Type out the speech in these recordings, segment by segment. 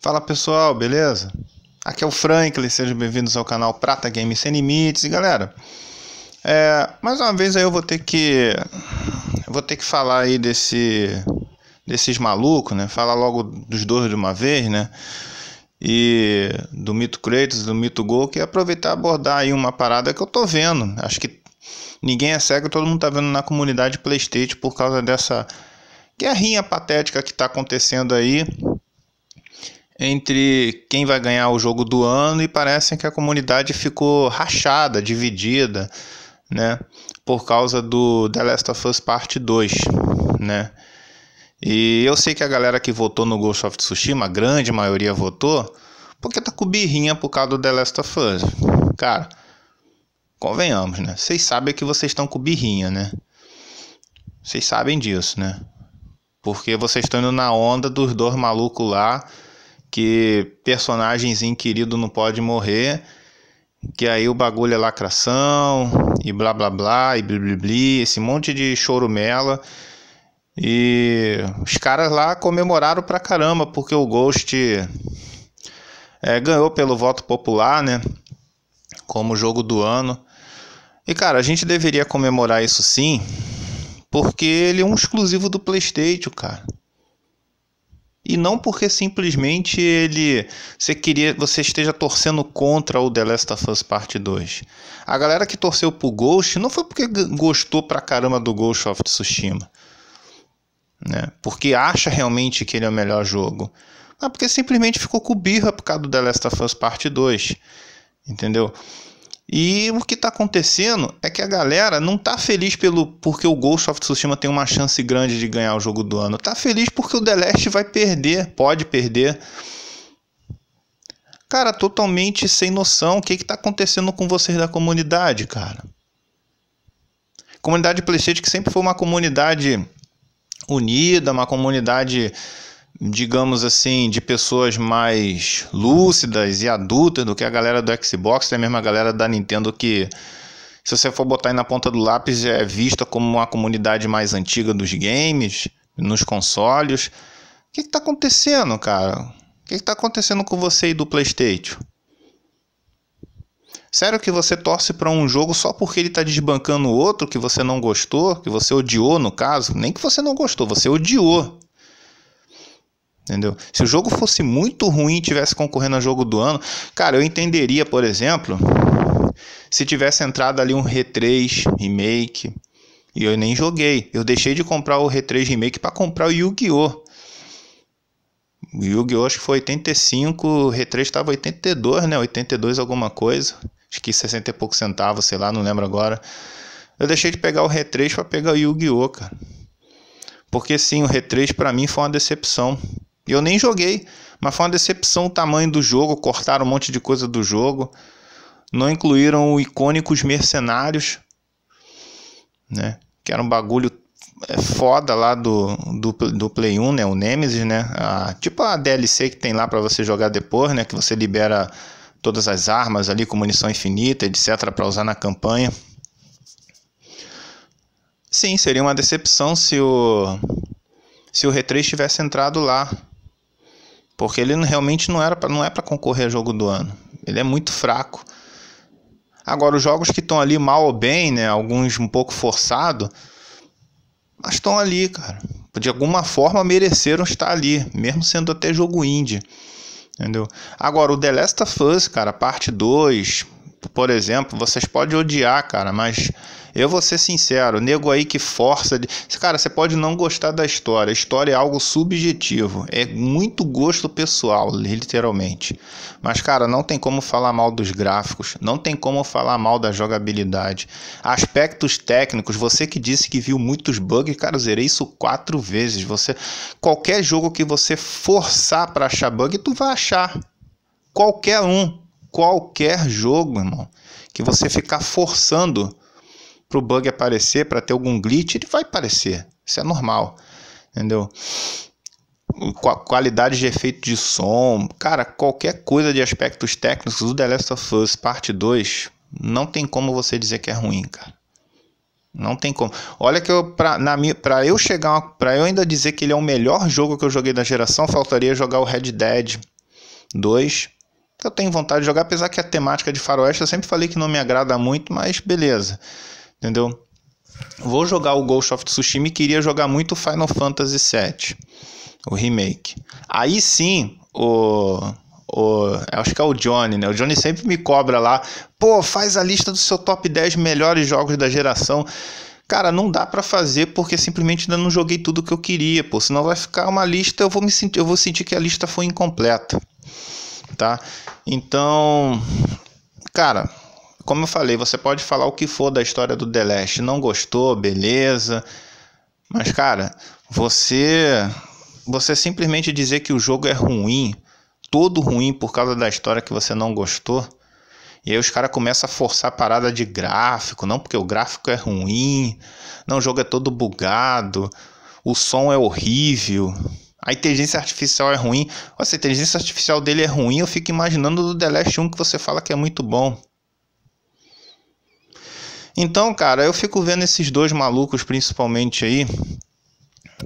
Fala pessoal, beleza? Aqui é o Franklin, sejam bem-vindos ao canal Prata Games Sem Limites. E galera, é, mais uma vez aí eu vou ter que vou ter que falar aí desse desses malucos, né? Falar logo dos dois de uma vez, né? E do Mito Kratos, do Mito Gol, que aproveitar e abordar aí uma parada que eu tô vendo. Acho que ninguém é cego, todo mundo tá vendo na comunidade PlayStation por causa dessa guerrinha patética que está acontecendo aí entre quem vai ganhar o jogo do ano e parece que a comunidade ficou rachada, dividida, né, por causa do The Last of Us Parte 2, né? E eu sei que a galera que votou no Ghost of Tsushima, a grande maioria votou, porque tá com birrinha por causa do The Last of Us. Cara, convenhamos, né? Vocês sabem que vocês estão com birrinha, né? Vocês sabem disso, né? Porque vocês estão indo na onda dos dois malucos lá, que personagens querido não pode morrer, que aí o bagulho é lacração, e blá blá blá, e blibli, esse monte de chorumela. E os caras lá comemoraram pra caramba, porque o Ghost é, ganhou pelo voto popular, né? Como jogo do ano. E cara, a gente deveria comemorar isso sim, porque ele é um exclusivo do PlayStation, cara. E não porque simplesmente ele você queria, você esteja torcendo contra o The Last of Us Parte 2. A galera que torceu pro Ghost não foi porque gostou pra caramba do Ghost of Tsushima. Né? Porque acha realmente que ele é o melhor jogo. Mas porque simplesmente ficou com birra por causa do The Last of Us Parte 2. Entendeu? E o que está acontecendo é que a galera não está feliz pelo porque o Ghost of Tsushima tem uma chance grande de ganhar o jogo do ano. Está feliz porque o The Last vai perder, pode perder. Cara, totalmente sem noção. O que está acontecendo com vocês da comunidade, cara? Comunidade PlayStation que sempre foi uma comunidade unida, uma comunidade digamos assim, de pessoas mais lúcidas e adultas do que a galera do Xbox, é a mesma galera da Nintendo que, se você for botar aí na ponta do lápis, é vista como uma comunidade mais antiga dos games, nos consoles. O que está acontecendo, cara? O que está acontecendo com você e do PlayStation? Sério que você torce para um jogo só porque ele está desbancando outro que você não gostou, que você odiou no caso? Nem que você não gostou, você odiou. Entendeu? Se o jogo fosse muito ruim e tivesse concorrendo a jogo do ano, cara, eu entenderia, por exemplo, se tivesse entrado ali um R3 remake. E eu nem joguei. Eu deixei de comprar o R3 remake para comprar o Yu-Gi-Oh! O Yu-Gi-Oh! acho que foi 85, o R3 estava 82, né? 82 alguma coisa. Acho que 60 e poucos centavos, sei lá, não lembro agora. Eu deixei de pegar o R3 para pegar o Yu-Gi-Oh! cara. Porque sim, o R3 para mim foi uma decepção. E eu nem joguei, mas foi uma decepção o tamanho do jogo, cortaram um monte de coisa do jogo. Não incluíram o icônicos mercenários, né? Que era um bagulho é, foda lá do, do, do Play 1, né? O Nemesis, né? A, tipo a DLC que tem lá para você jogar depois, né? Que você libera todas as armas ali com munição infinita, etc, para usar na campanha. Sim, seria uma decepção se o se o R3 tivesse entrado lá porque ele realmente não, era pra, não é para concorrer a jogo do ano. Ele é muito fraco. Agora, os jogos que estão ali mal ou bem, né? Alguns um pouco forçado, mas estão ali, cara. De alguma forma mereceram estar ali, mesmo sendo até jogo indie. Entendeu? Agora, o The Last of Us, cara, parte 2, por exemplo, vocês podem odiar, cara, mas eu vou ser sincero, nego aí que força. De... Cara, você pode não gostar da história. A história é algo subjetivo. É muito gosto pessoal, literalmente. Mas, cara, não tem como falar mal dos gráficos. Não tem como falar mal da jogabilidade. Aspectos técnicos. Você que disse que viu muitos bugs, cara, eu zerei isso quatro vezes. Você. Qualquer jogo que você forçar para achar bug, tu vai achar. Qualquer um qualquer jogo, irmão, que você ficar forçando para o bug aparecer, para ter algum glitch, ele vai aparecer. Isso é normal, entendeu? Qualidade de efeito de som, cara, qualquer coisa de aspectos técnicos do The Last of Us Parte 2, não tem como você dizer que é ruim, cara. Não tem como. Olha que eu pra, na pra eu chegar, pra eu ainda dizer que ele é o melhor jogo que eu joguei da geração, faltaria jogar o Red Dead 2 que eu tenho vontade de jogar, apesar que a temática de faroeste eu sempre falei que não me agrada muito, mas beleza, entendeu? Vou jogar o Ghost of Tsushima e queria jogar muito Final Fantasy VII, o remake. Aí sim, o o, acho que é o Johnny, né? O Johnny sempre me cobra lá, pô, faz a lista do seu top 10 melhores jogos da geração. Cara, não dá para fazer porque simplesmente ainda não joguei tudo que eu queria, pô. Senão vai ficar uma lista, eu vou me sentir, eu vou sentir que a lista foi incompleta tá? Então, cara, como eu falei, você pode falar o que for da história do The Last, não gostou, beleza. Mas cara, você você simplesmente dizer que o jogo é ruim, todo ruim por causa da história que você não gostou, e aí os caras começam a forçar a parada de gráfico, não porque o gráfico é ruim, não, o jogo é todo bugado, o som é horrível a inteligência artificial é ruim. se a inteligência artificial dele é ruim, eu fico imaginando do The Last 1 que você fala que é muito bom. Então, cara, eu fico vendo esses dois malucos principalmente aí,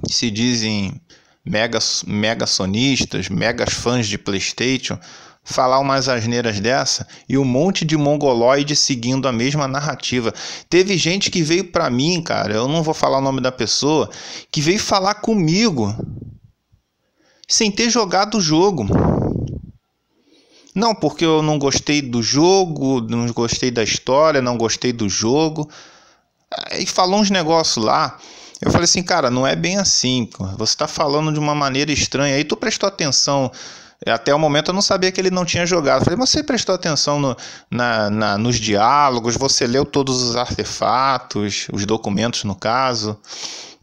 que se dizem mega, mega sonistas, megas fãs de Playstation, falar umas asneiras dessa e um monte de mongoloide seguindo a mesma narrativa. Teve gente que veio para mim, cara, eu não vou falar o nome da pessoa, que veio falar comigo sem ter jogado o jogo. Não porque eu não gostei do jogo, não gostei da história, não gostei do jogo. E falou uns negócios lá. Eu falei assim, cara, não é bem assim. Você está falando de uma maneira estranha. Aí tu prestou atenção. Até o momento eu não sabia que ele não tinha jogado. Eu falei, mas você prestou atenção no, na, na, nos diálogos? Você leu todos os artefatos, os documentos no caso?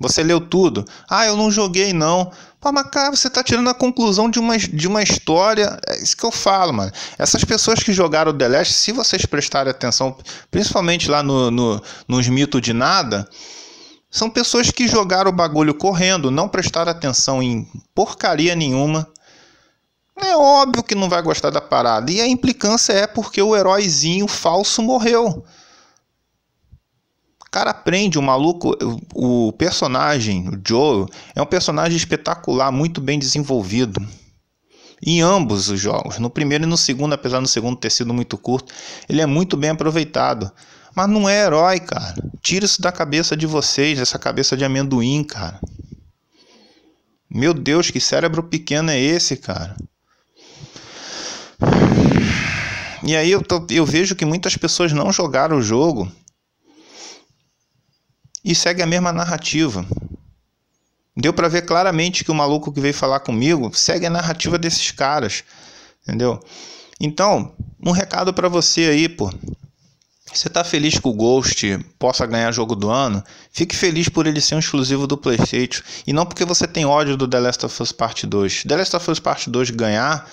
Você leu tudo? Ah, eu não joguei não. Pô, mas cara, você tá tirando a conclusão de uma, de uma história. É isso que eu falo, mano. Essas pessoas que jogaram The Last, se vocês prestarem atenção, principalmente lá no, no nos mitos de nada, são pessoas que jogaram o bagulho correndo, não prestaram atenção em porcaria nenhuma. É óbvio que não vai gostar da parada. E a implicância é porque o heróizinho falso morreu cara aprende, o maluco, o personagem, o Joe, é um personagem espetacular, muito bem desenvolvido. Em ambos os jogos, no primeiro e no segundo, apesar do segundo ter sido muito curto, ele é muito bem aproveitado. Mas não é herói, cara. Tira isso da cabeça de vocês, dessa cabeça de amendoim, cara. Meu Deus, que cérebro pequeno é esse, cara? E aí eu, tô, eu vejo que muitas pessoas não jogaram o jogo e segue a mesma narrativa. Deu para ver claramente que o maluco que veio falar comigo segue a narrativa desses caras, entendeu? Então, um recado para você aí, pô. Você tá feliz que o Ghost possa ganhar jogo do ano? Fique feliz por ele ser um exclusivo do PlayStation e não porque você tem ódio do The Last of Us Part 2. The Last of Us Part 2 ganhar,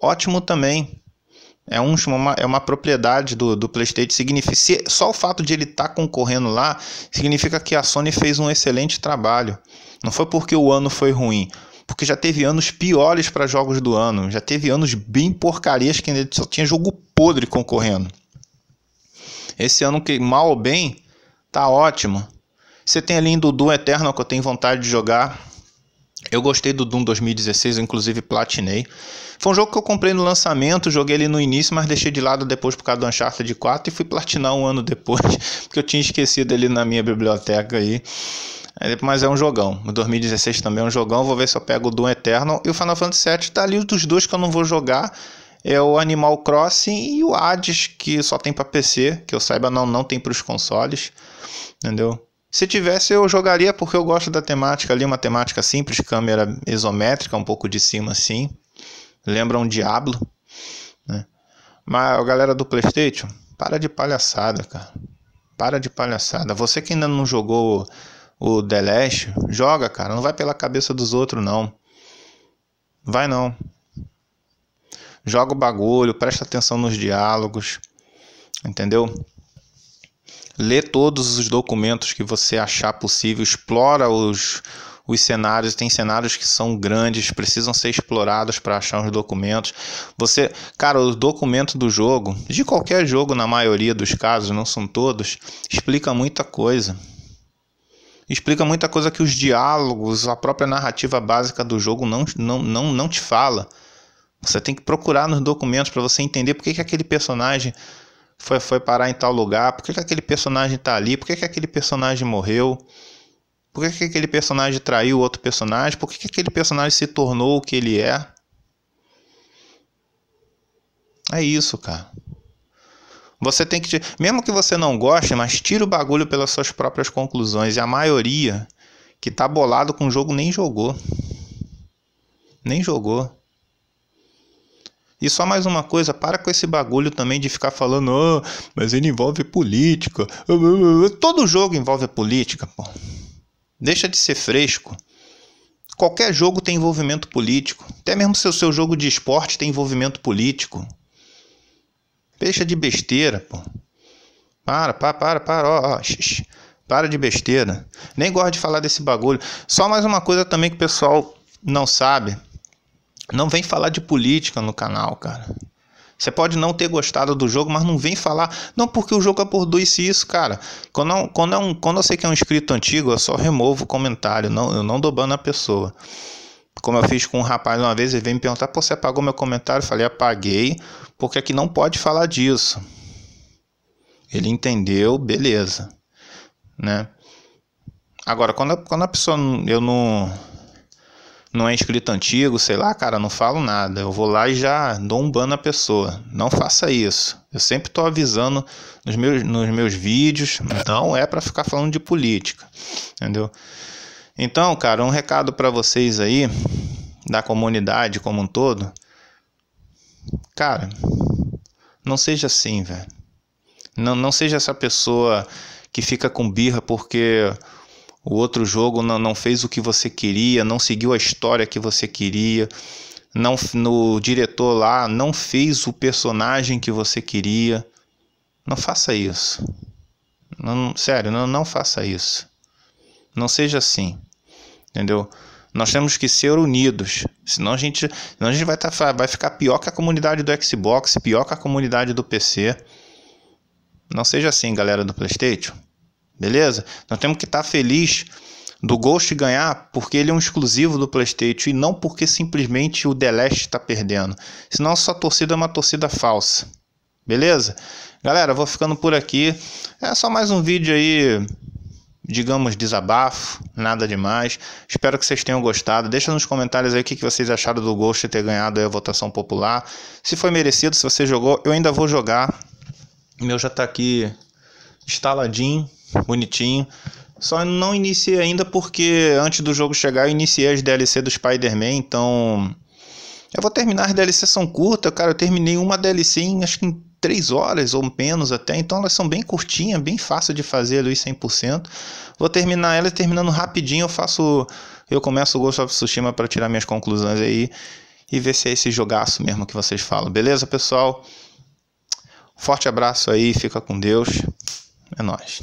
ótimo também. É, um, uma, é uma propriedade do, do PlayStation. Significa, se, só o fato de ele estar tá concorrendo lá significa que a Sony fez um excelente trabalho. Não foi porque o ano foi ruim, porque já teve anos piores para jogos do ano. Já teve anos bem porcarias que só tinha jogo podre concorrendo. Esse ano que mal ou bem tá ótimo. Você tem ali Dudu Eterno que eu tenho vontade de jogar. Eu gostei do Doom 2016, eu inclusive platinei. Foi um jogo que eu comprei no lançamento, joguei ele no início, mas deixei de lado depois por causa do Uncharted 4 e fui platinar um ano depois, porque eu tinha esquecido ele na minha biblioteca aí. É, mas é um jogão. O 2016 também é um jogão. Vou ver se eu pego o Doom Eternal. E o Final Fantasy VII tá ali dos dois que eu não vou jogar. É o Animal Crossing e o Hades, que só tem para PC, que eu saiba não, não tem para os consoles. Entendeu? Se tivesse, eu jogaria porque eu gosto da temática ali, uma temática simples, câmera isométrica, um pouco de cima assim. Lembra um Diablo, né? Mas a galera do PlayStation, para de palhaçada, cara. Para de palhaçada. Você que ainda não jogou o The Last, joga, cara. Não vai pela cabeça dos outros, não. Vai não. Joga o bagulho, presta atenção nos diálogos. Entendeu? lê todos os documentos que você achar possível, explora os, os cenários, tem cenários que são grandes, precisam ser explorados para achar os documentos. Você, cara, o documento do jogo, de qualquer jogo na maioria dos casos, não são todos, explica muita coisa. Explica muita coisa que os diálogos, a própria narrativa básica do jogo não, não, não, não te fala. Você tem que procurar nos documentos para você entender por que aquele personagem foi, foi parar em tal lugar, por que, que aquele personagem está ali, por que, que aquele personagem morreu, por que, que aquele personagem traiu outro personagem, por que, que aquele personagem se tornou o que ele é. É isso, cara. Você tem que. Mesmo que você não goste, mas tira o bagulho pelas suas próprias conclusões. E a maioria que tá bolado com o jogo nem jogou. Nem jogou. E só mais uma coisa, para com esse bagulho também de ficar falando, oh, mas ele envolve política. Todo jogo envolve política, pô. Deixa de ser fresco. Qualquer jogo tem envolvimento político. Até mesmo se o seu jogo de esporte tem envolvimento político. Deixa de besteira, pô. Para, para, para, para, ó, ó. Xix. Para de besteira. Nem gosto de falar desse bagulho. Só mais uma coisa também que o pessoal não sabe. Não vem falar de política no canal, cara. Você pode não ter gostado do jogo, mas não vem falar. Não, porque o jogo é por se isso, cara. Quando, eu, é quando, é um, quando eu sei que é um inscrito antigo, eu só removo o comentário. Não, eu não dou ban na pessoa. Como eu fiz com um rapaz uma vez, ele veio me perguntar: Pô, você apagou meu comentário? Eu falei: Apaguei, porque aqui não pode falar disso. Ele entendeu, beleza. Né? Agora, quando a, quando a pessoa. Eu não não é escrito antigo, sei lá, cara, não falo nada. Eu vou lá e já dou um ban na pessoa. Não faça isso. Eu sempre estou avisando nos meus, nos meus vídeos, não é para ficar falando de política, entendeu? Então, cara, um recado para vocês aí, da comunidade como um todo. Cara, não seja assim, velho. Não, não seja essa pessoa que fica com birra porque o outro jogo não, não fez o que você queria, não seguiu a história que você queria, não no diretor lá não fez o personagem que você queria. Não faça isso. Não, sério, não, não faça isso. Não seja assim. Entendeu? Nós temos que ser unidos. Senão a gente, senão a gente vai, tá, vai ficar pior que a comunidade do Xbox, pior que a comunidade do PC. Não seja assim, galera do PlayStation beleza? Nós temos que estar tá feliz do Ghost ganhar porque ele é um exclusivo do PlayStation e não porque simplesmente o The Last está perdendo. Senão sua torcida é uma torcida falsa. Beleza? Galera, vou ficando por aqui. É só mais um vídeo aí, digamos, desabafo, nada demais. Espero que vocês tenham gostado. Deixa nos comentários aí o que vocês acharam do Ghost ter ganhado a votação popular. Se foi merecido, se você jogou, eu ainda vou jogar. O meu já está aqui instaladinho bonitinho. Só não iniciei ainda porque antes do jogo chegar eu iniciei as DLC do Spider-Man, então. Eu vou terminar, as DLC são curtas, cara. Eu terminei uma DLC em acho que em 3 horas ou menos até, então elas são bem curtinhas, bem fácil de fazer ali 100%. Vou terminar ela terminando rapidinho eu faço. Eu começo o Ghost of Tsushima para tirar minhas conclusões aí e ver se é esse jogaço mesmo que vocês falam. Beleza, pessoal? Forte abraço aí, fica com Deus. É nóis.